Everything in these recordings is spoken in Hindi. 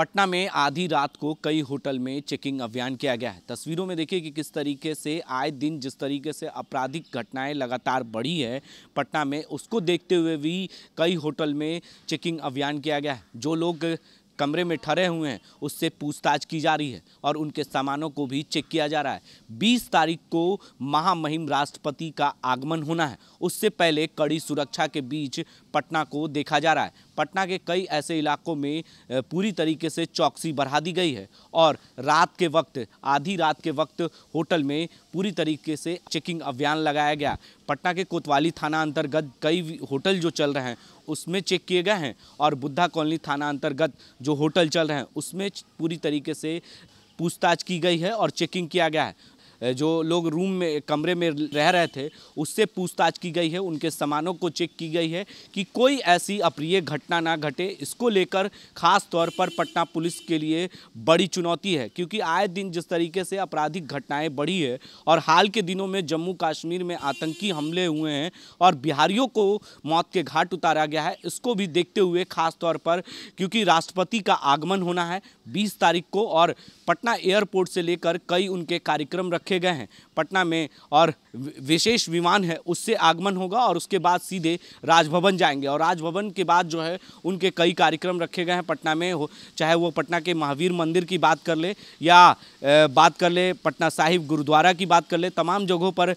पटना में आधी रात को कई होटल में चेकिंग अभियान किया गया है तस्वीरों में देखिए कि किस तरीके से आए दिन जिस तरीके से आपराधिक घटनाएं लगातार बढ़ी है पटना में उसको देखते हुए भी कई होटल में चेकिंग अभियान किया गया है जो लोग कमरे में ठहरे हुए हैं उससे पूछताछ की जा रही है और उनके सामानों को भी चेक किया जा रहा है बीस तारीख को महामहिम राष्ट्रपति का आगमन होना है उससे पहले कड़ी सुरक्षा के बीच पटना को देखा जा रहा है पटना के कई ऐसे इलाकों में पूरी तरीके से चौकसी बढ़ा दी गई है और रात के वक्त आधी रात के वक्त होटल में पूरी तरीके से चेकिंग अभियान लगाया गया पटना के कोतवाली थाना अंतर्गत कई होटल जो चल रहे हैं उसमें चेक किए गए हैं और बुद्धा कॉलोनी थाना अंतर्गत जो होटल चल रहे हैं उसमें पूरी तरीके से पूछताछ की गई है और चेकिंग किया गया है जो लोग रूम में कमरे में रह रहे थे उससे पूछताछ की गई है उनके सामानों को चेक की गई है कि कोई ऐसी अप्रिय घटना ना घटे इसको लेकर खास तौर पर पटना पुलिस के लिए बड़ी चुनौती है क्योंकि आए दिन जिस तरीके से आपराधिक घटनाएं बढ़ी है और हाल के दिनों में जम्मू कश्मीर में आतंकी हमले हुए हैं और बिहारियों को मौत के घाट उतारा गया है इसको भी देखते हुए खास तौर पर क्योंकि राष्ट्रपति का आगमन होना है बीस तारीख को और पटना एयरपोर्ट से लेकर कई उनके कार्यक्रम रखे गए हैं पटना में और विशेष विमान है उससे आगमन होगा और उसके बाद सीधे राजभवन जाएंगे और राजभवन के बाद जो है उनके कई कार्यक्रम रखे गए हैं पटना में हो चाहे वो पटना के महावीर मंदिर की बात कर ले या बात कर ले पटना साहिब गुरुद्वारा की बात कर ले तमाम जगहों पर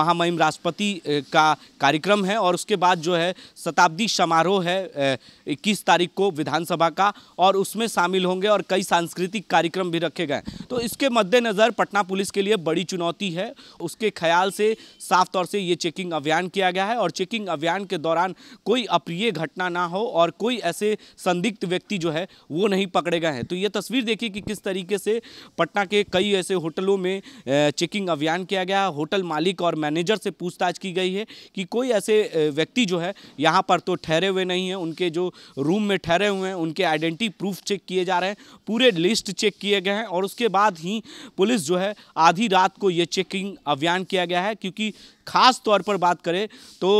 महामहिम राष्ट्रपति का कार्यक्रम है और उसके बाद जो है शताब्दी समारोह है इक्कीस तारीख को विधानसभा का और उसमें शामिल होंगे और कई सांस्कृतिक कार्यक्रम भी रखे गए तो इसके मद्देनज़र पटना पुलिस के लिए बड़ी चुनौती है उसके ख्याल से साफ तौर से ये चेकिंग अभियान किया गया है और चेकिंग अभियान के दौरान कोई अप्रिय घटना ना हो और कोई ऐसे संदिग्ध व्यक्ति जो है वो नहीं पकड़े गए हैं तो ये तस्वीर देखिए कि किस तरीके से पटना के कई ऐसे होटलों में चेकिंग अभियान किया गया होटल मालिक और मैनेजर से पूछताछ की गई है कि कोई ऐसे व्यक्ति जो है यहाँ पर तो ठहरे हुए नहीं हैं उनके जो रूम में ठहरे हुए हैं उनके आइडेंटिटी प्रूफ चेक किए जा रहे हैं पूरे लिस्ट चेक किए गए हैं और उसके बाद ही पुलिस जो है आधी रात को ये चेकिंग अभियान किया गया है क्योंकि खास तौर पर बात करें तो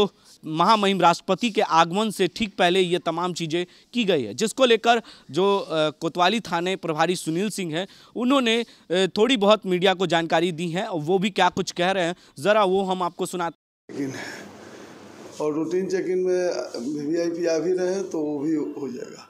महामहिम राष्ट्रपति के आगमन से ठीक पहले ये तमाम चीज़ें की गई है जिसको लेकर जो कोतवाली थाने प्रभारी सुनील सिंह हैं उन्होंने थोड़ी बहुत मीडिया को जानकारी दी है और वो भी क्या कुछ कह रहे हैं ज़रा वो हम आपको सुनाते और रूटीन चेक इन में वी आई पी आ भी रहे हैं तो वो भी हो जाएगा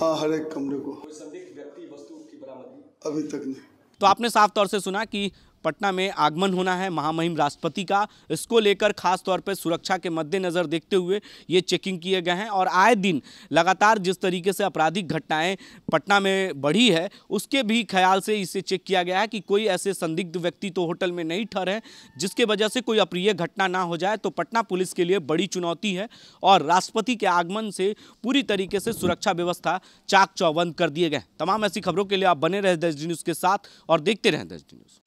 हाँ हर एक कमरे को कोई संदिग्ध व्यक्ति वस्तु की बरामदगी अभी तक नहीं तो आपने साफ तौर से सुना कि पटना में आगमन होना है महामहिम राष्ट्रपति का इसको लेकर खास तौर पर सुरक्षा के मद्देनज़र देखते हुए ये चेकिंग किए गए हैं और आए दिन लगातार जिस तरीके से आपराधिक घटनाएं पटना में बढ़ी है उसके भी ख्याल से इसे चेक किया गया है कि कोई ऐसे संदिग्ध व्यक्ति तो होटल में नहीं ठहरे जिसके वजह से कोई अप्रिय घटना ना हो जाए तो पटना पुलिस के लिए बड़ी चुनौती है और राष्ट्रपति के आगमन से पूरी तरीके से सुरक्षा व्यवस्था चाक चौबंद कर दिए गए तमाम ऐसी खबरों के लिए आप बने रहें दस न्यूज़ के साथ और देखते रहें दस न्यूज़